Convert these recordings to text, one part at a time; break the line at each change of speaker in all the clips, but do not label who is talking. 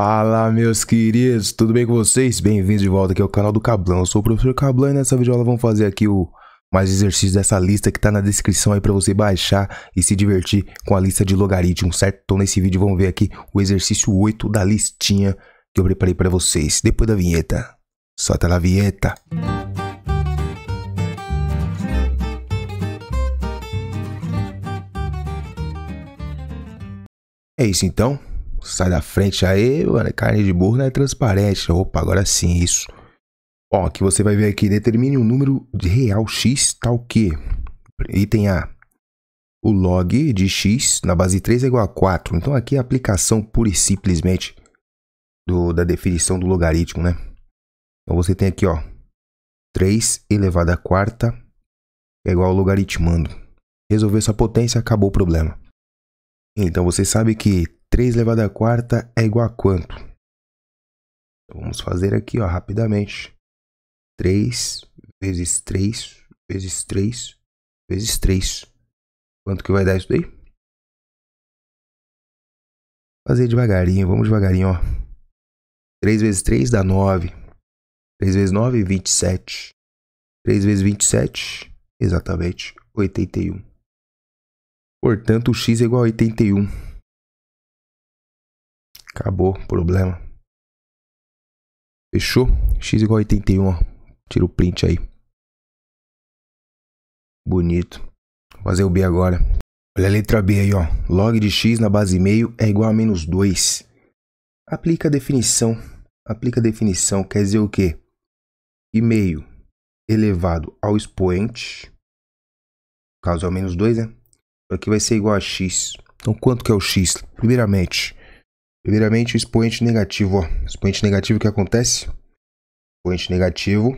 Fala meus queridos, tudo bem com vocês? Bem-vindos de volta aqui ao canal do Cablan, eu sou o professor Cablan e nessa videoaula vamos fazer aqui o mais exercícios dessa lista que tá na descrição aí para você baixar e se divertir com a lista de logaritmos, certo? Então nesse vídeo vamos ver aqui o exercício 8 da listinha que eu preparei para vocês, depois da vinheta. Solta a vinheta! É isso então, Sai da frente aí, mano. Carne de burro não é transparente. Opa, agora sim, isso. Ó, que você vai ver aqui. Determine um número de real x tal tá que. Item A. O log de x na base 3 é igual a 4. Então aqui é a aplicação pura e simplesmente do, da definição do logaritmo, né? Então você tem aqui, ó. 3 elevado a quarta é igual ao logaritmando. Resolveu essa potência, acabou o problema. Então você sabe que 3 elevado à quarta é igual a quanto? vamos fazer aqui ó, rapidamente.
3 vezes 3 vezes 3 vezes 3. Quanto que vai dar isso daí? Fazer devagarinho, vamos
devagarinho. Ó. 3 vezes 3 dá 9. 3 vezes 9, 27. 3 vezes 27, exatamente 81.
Portanto, o x é igual a 81. Acabou o problema. Fechou? X igual a 81, ó. Tira o print aí.
Bonito. Vou fazer o B agora. Olha a letra B aí, ó. Log de x na base meio é igual a menos 2. Aplica a definição. Aplica a definição. Quer dizer o quê? E meio elevado ao expoente. No caso é o menos 2, né? Então aqui vai ser igual a x. Então, quanto que é o x? Primeiramente, Primeiramente, o expoente negativo. Ó. expoente negativo, o que acontece? expoente negativo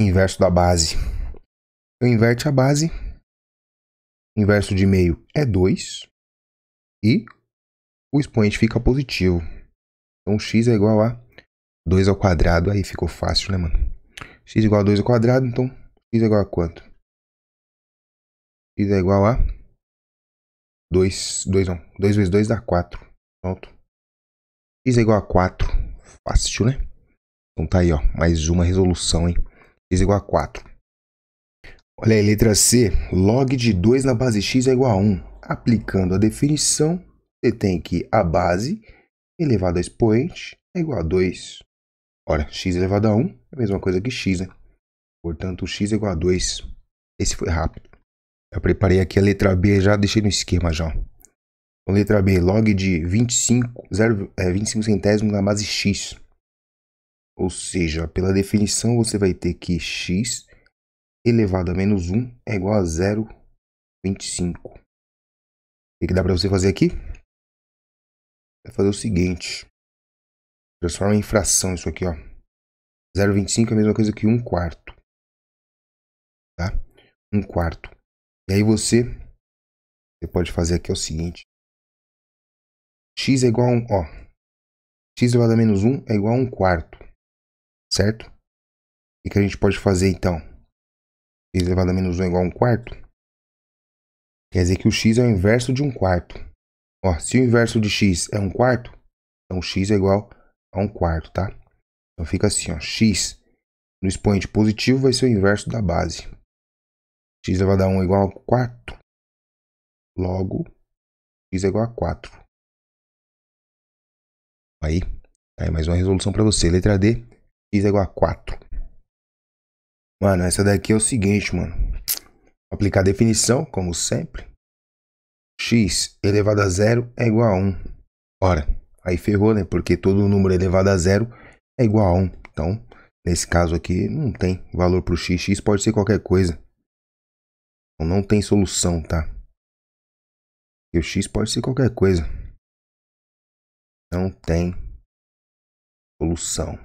inverso da base. Eu então, inverte a base. inverso de meio é 2. E o expoente fica positivo. Então, x é igual a 2 ao quadrado. Aí ficou fácil, né, mano? x é igual a 2 ao quadrado, então x é igual a quanto? x é igual a 2, 2 não, 2 vezes 2 dá 4. Pronto. X é igual a 4. Fácil, né? Então tá aí, ó. Mais uma resolução, hein? X é igual a 4. Olha aí, letra C. Log de 2 na base X é igual a 1. Aplicando a definição, você tem que a base elevada a expoente é igual a 2. Olha, x elevado a 1 é a mesma coisa que x, né? Portanto, x é igual a 2. Esse foi rápido. Eu preparei aqui a letra B, já deixei no esquema já. Letra B, log de 25, 0, é, 25 centésimos na base x. Ou seja, pela definição você vai ter que x elevado a menos 1 é igual a 0,25.
O que dá para você fazer aqui? Vai é fazer o seguinte. Transforma em fração isso aqui, ó. 0,25 é a mesma coisa que 1 quarto. Tá? 1 quarto. E aí você, você pode fazer aqui é o seguinte x é igual a 1, ó, x elevado a menos 1 é igual a 1 quarto, certo?
O que a gente pode fazer então? x elevado a menos 1 é igual a 1 quarto? Quer dizer que o x é o inverso de 1 quarto. Ó, se o inverso de x é 1 quarto, então x é igual a 1 quarto, tá? Então fica assim, ó, x no expoente positivo vai ser o inverso da base. x elevado a 1 é igual a 4.
Logo, x é igual a 4.
Aí, tá aí mais uma resolução para você. Letra D, x é igual a 4. Mano, essa daqui é o seguinte, mano. Vou aplicar a definição, como sempre. x elevado a zero é igual a 1. Ora, aí ferrou, né? Porque todo número elevado a zero é igual a 1. Então, nesse caso aqui, não tem valor para o x. x pode ser qualquer coisa. Então, não tem solução,
tá? E o x pode ser qualquer coisa não tem solução.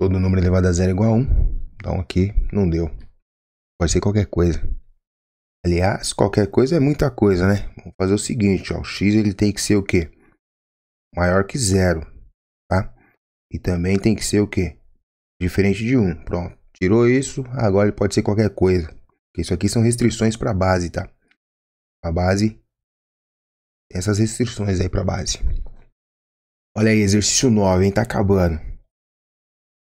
Todo
número elevado a zero é igual a 1. Então aqui não deu. Pode ser qualquer coisa. Aliás, qualquer coisa é muita coisa, né? Vamos fazer o seguinte, ó. O x ele tem que ser o quê? Maior que zero, tá? E também tem que ser o quê? Diferente de 1. Pronto. Tirou isso, agora ele pode ser qualquer coisa. Isso aqui são restrições para a base, tá? A base essas restrições aí para base. Olha aí, exercício 9, hein? Tá acabando.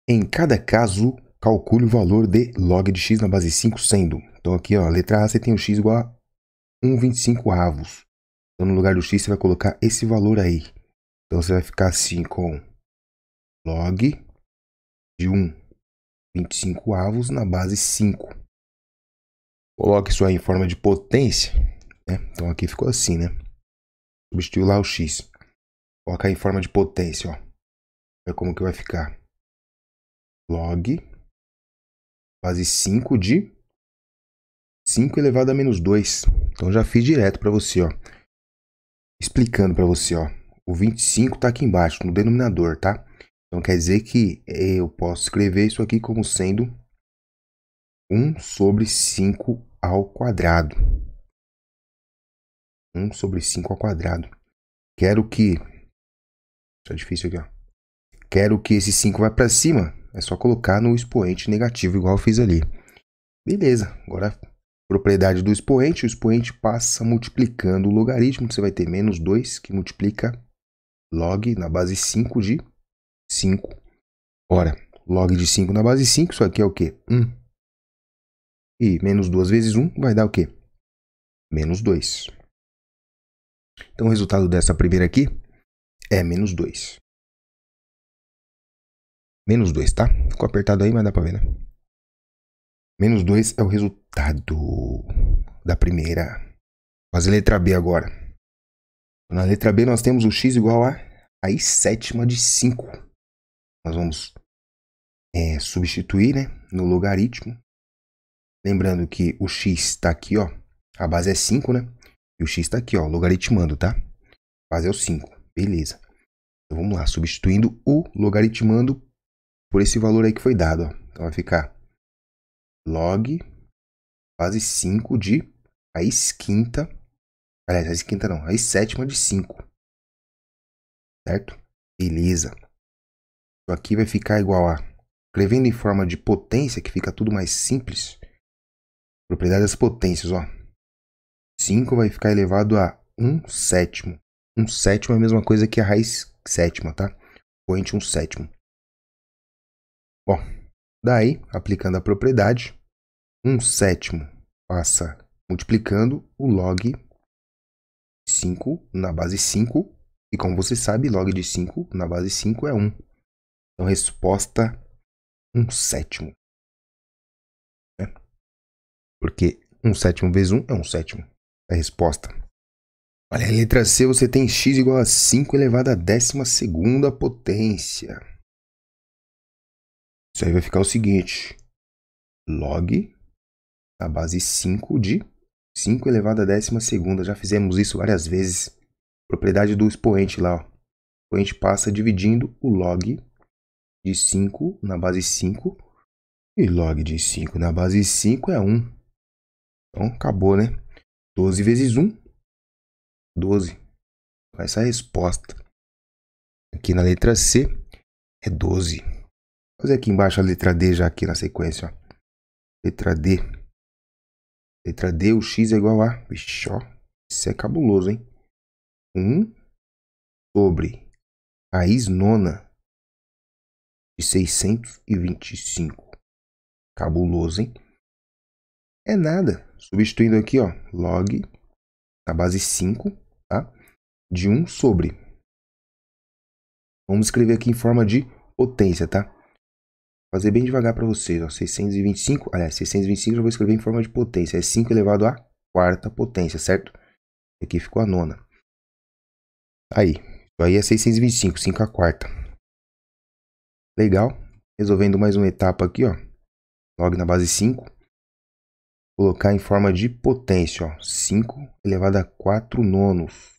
Em cada caso, calcule o valor de log de x na base 5 sendo. Então aqui, ó, letra A, você tem o x igual a 1,25 avos. Então no lugar do x você vai colocar esse valor aí. Então você vai ficar assim com log de 1,25 avos na base 5. Coloque isso aí em forma de potência. Né? Então aqui ficou assim, né? substituir lá o x. Colocar em forma de potência, ó. É como que vai ficar. Log base 5 de 5 elevado a menos 2. Então já fiz direto para você, ó. Explicando para você, ó. O 25 está aqui embaixo, no denominador, tá? Então quer dizer que eu posso escrever isso aqui como sendo 1 sobre 5 ao quadrado. 1 sobre 5 ao quadrado. Quero que. Tá difícil aqui, ó. Quero que esse 5 vá para cima. É só colocar no expoente negativo, igual eu fiz ali. Beleza, agora propriedade do expoente. O expoente passa multiplicando o logaritmo. Você vai ter menos 2, que multiplica log na base 5 de 5. Ora, log de 5 na base 5, isso aqui é o quê? 1. E menos 2 vezes 1 vai dar o quê? Menos 2. Então o resultado dessa primeira aqui
é menos 2. Menos 2, tá?
Ficou apertado aí, mas dá pra ver, né? Menos 2 é o resultado da primeira. Fazer letra B agora. Na letra B nós temos o x igual a aí sétima de 5. Nós vamos é, substituir né, no logaritmo. Lembrando que o x está aqui, ó. A base é 5, né? E o x está aqui, ó, logaritmando, tá? Fazer o 5. Beleza. Então vamos lá, substituindo o logaritmando por esse valor aí que foi dado. Ó. Então vai ficar log base 5 de raiz quinta. Aliás, raiz quinta não, raiz sétima de 5. Certo? Beleza. Isso aqui vai ficar igual a. Escrevendo em forma de potência, que fica tudo mais simples. Propriedade das potências, ó. 5 vai ficar elevado a 1 sétimo. 1 sétimo é a mesma coisa que a raiz sétima, tá? Expoente 1 sétimo. Bom, daí, aplicando a propriedade, 1 sétimo passa multiplicando o log 5 na base 5. E como você sabe, log de 5 na base 5 é 1. Então, resposta
1 sétimo. É. Porque 1 sétimo
vezes 1 é 1 sétimo. A resposta. Olha, a letra C você tem x igual a 5 elevado a 12 potência. Isso aí vai ficar o seguinte. Log da base 5 de 5 elevado a 12. Já fizemos isso várias vezes. Propriedade do expoente lá. Ó. O expoente passa dividindo o log de 5 na base 5. E log de 5 na base 5 é 1. Então acabou, né? 12 vezes 1, 12. Essa é resposta.
Aqui na letra C é 12. Vou fazer aqui embaixo
a letra D já aqui na sequência. Ó. Letra D. Letra D, o x é igual a... Vixe, ó. Isso é cabuloso, hein? 1
sobre raiz nona de 625.
Cabuloso, hein? É nada substituindo aqui, ó, log na base 5, tá? De 1 sobre. Vamos escrever aqui em forma de potência, tá? Vou fazer bem devagar para vocês, ó, 625, aliás, 625 eu vou escrever em forma de potência, é 5 elevado à quarta potência, certo? Aqui ficou a nona. Aí, isso aí é 625, 5 a quarta. Legal. Resolvendo mais uma etapa aqui, ó. Log na base 5 colocar em forma de potência, ó, 5 elevado a 4 nonos.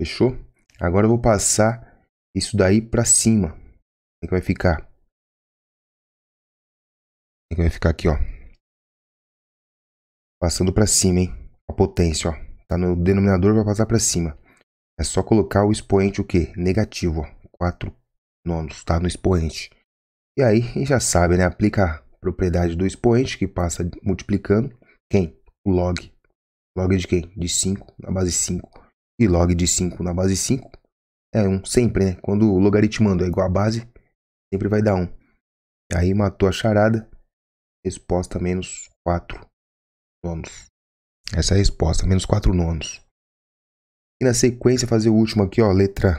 Fechou? Agora eu vou passar isso daí para cima. O é que vai ficar? O
é que vai ficar aqui, ó?
Passando para cima, hein? A potência, ó. Tá no denominador, vai passar para cima. É só colocar o expoente o quê? Negativo, ó. 4 nonos, tá? No expoente. E aí, já sabe, né? Aplica propriedade do expoente, que passa multiplicando. Quem? O log. Log de quem? De 5 na base 5. E log de 5 na base 5 é 1. Um, sempre, né? Quando o logaritmando é igual à base, sempre vai dar 1. Um. Aí matou a charada. Resposta menos 4 nonos. Essa é a resposta, menos 4 nonos. E na sequência fazer o último aqui, ó, letra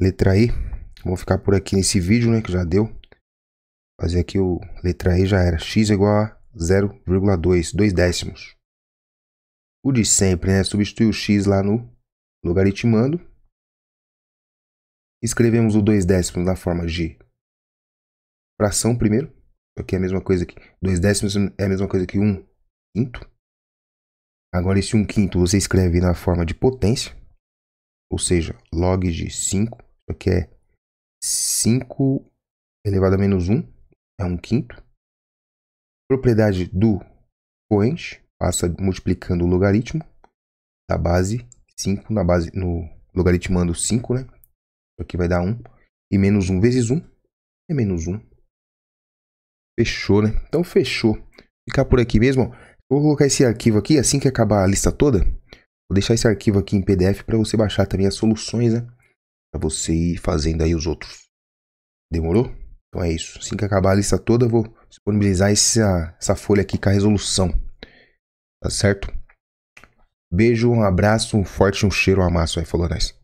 letra I. Vou ficar por aqui nesse vídeo, né, que já deu. Fazer aqui o letra E já era. X igual a 0,2, 2 décimos. O de sempre, né? substituir o X lá no logaritmando. Escrevemos o 2 décimos na forma de fração primeiro. Isso é a mesma coisa que 2 décimos é a mesma coisa que 1 um quinto. Agora esse 1 um quinto você escreve na forma de potência. Ou seja, log de 5. Isso aqui é 5 elevado a menos 1 é um quinto. Propriedade do coente, passa multiplicando o logaritmo da base 5 na base no logaritmando 5, né? Isso aqui vai dar 1 e menos 1 vezes 1 é menos 1. Fechou, né? Então fechou. Ficar por aqui mesmo. Vou colocar esse arquivo aqui assim que acabar a lista toda. Vou deixar esse arquivo aqui em PDF para você baixar também as soluções, né? Para você ir fazendo aí os outros. Demorou? Então é isso. Assim que acabar a lista toda, eu vou disponibilizar essa, essa folha aqui com a resolução. Tá certo? Beijo, um abraço, um forte, um cheiro, um amasso. Aí
falou nós.